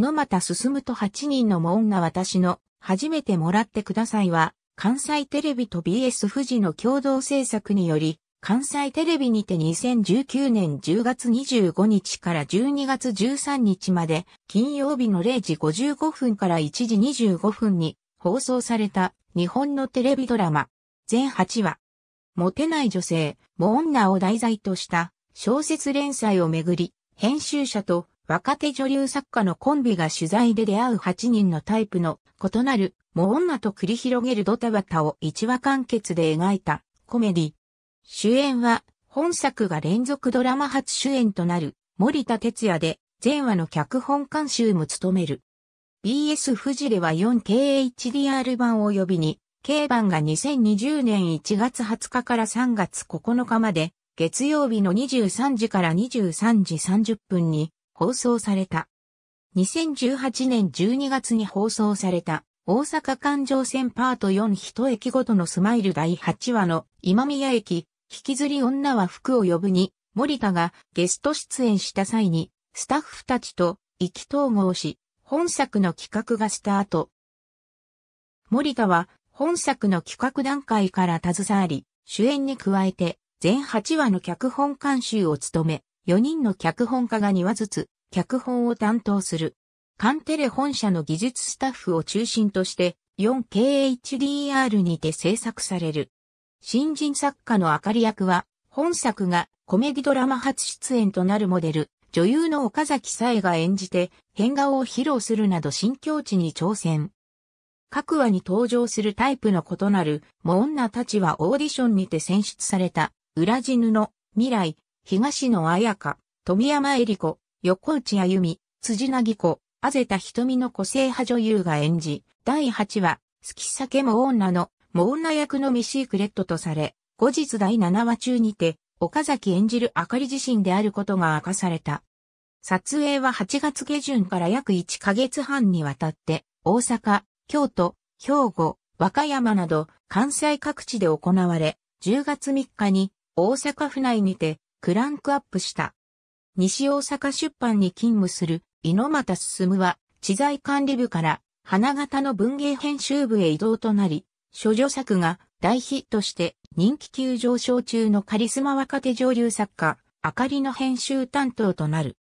猪俣進むと8人の門が私の、初めてもらってくださいは、関西テレビと BS 富士の共同制作により、関西テレビにて2019年10月25日から12月13日まで、金曜日の0時55分から1時25分に放送された日本のテレビドラマ、全8話。モテない女性、モ女を題材とした小説連載をめぐり、編集者と若手女流作家のコンビが取材で出会う8人のタイプの異なる、も女と繰り広げるドタバタを1話完結で描いたコメディ。主演は、本作が連続ドラマ初主演となる森田哲也で、前話の脚本監修も務める。BS 富士では 4KHDR 版及びに、K 版が2020年1月20日から3月9日まで、月曜日の23時から23時30分に、放送された。2018年12月に放送された大阪環状線パート4一駅ごとのスマイル第8話の今宮駅、引きずり女は服を呼ぶに、森田がゲスト出演した際に、スタッフたちと意気投合し、本作の企画がスタート。森田は本作の企画段階から携わり、主演に加えて全8話の脚本監修を務め、4人の脚本家が2話ずつ、脚本を担当する。カンテレ本社の技術スタッフを中心として 4KHDR にて制作される。新人作家のあかり役は、本作がコメディドラマ初出演となるモデル、女優の岡崎さえが演じて、変顔を披露するなど新境地に挑戦。各話に登場するタイプの異なる、も女たちはオーディションにて選出された、裏地布、未来、東野彩香、富山恵里子、横内あゆみ、辻なぎ子、あぜたひとみの個性派女優が演じ、第8話、好き酒も女の、も女役のミシークレットとされ、後日第7話中にて、岡崎演じる明かり自身であることが明かされた。撮影は8月下旬から約1ヶ月半にわたって、大阪、京都、兵庫、和歌山など関西各地で行われ、10月3日に大阪府内にてクランクアップした。西大阪出版に勤務する猪俣進は、知財管理部から花形の文芸編集部へ移動となり、諸女作が大ヒットして人気急上昇中のカリスマ若手上流作家、あかりの編集担当となる。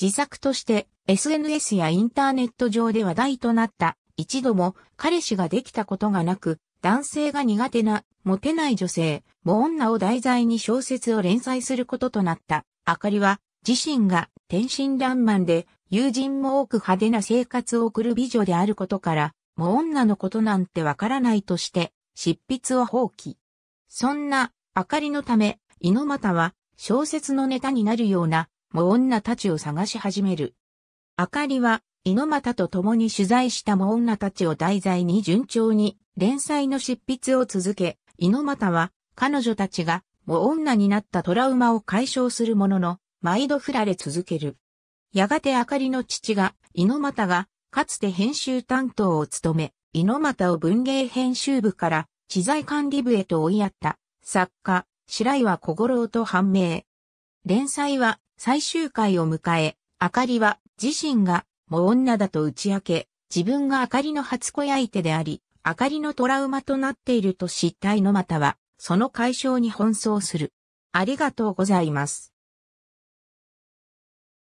自作として SNS やインターネット上で話題となった一度も彼氏ができたことがなく、男性が苦手な、モテない女性、も女を題材に小説を連載することとなった。あかりは、自身が天真爛漫で、友人も多く派手な生活を送る美女であることから、も女のことなんてわからないとして、執筆を放棄。そんな、あかりのため、猪俣は、小説のネタになるような、も女たちを探し始める。あかりは、猪俣と共に取材したモ女たちを題材に順調に連載の執筆を続け、猪俣は彼女たちがモ女になったトラウマを解消するものの、毎度振られ続ける。やがて明かりの父が、猪俣が、かつて編集担当を務め、猪俣を文芸編集部から知財管理部へと追いやった作家、白岩小五郎と判明。連載は最終回を迎え、明かりは自身がも女だと打ち明け、自分が明かりの初恋相手であり、明かりのトラウマとなっていると失態のまたは、その解消に奔走する。ありがとうございます。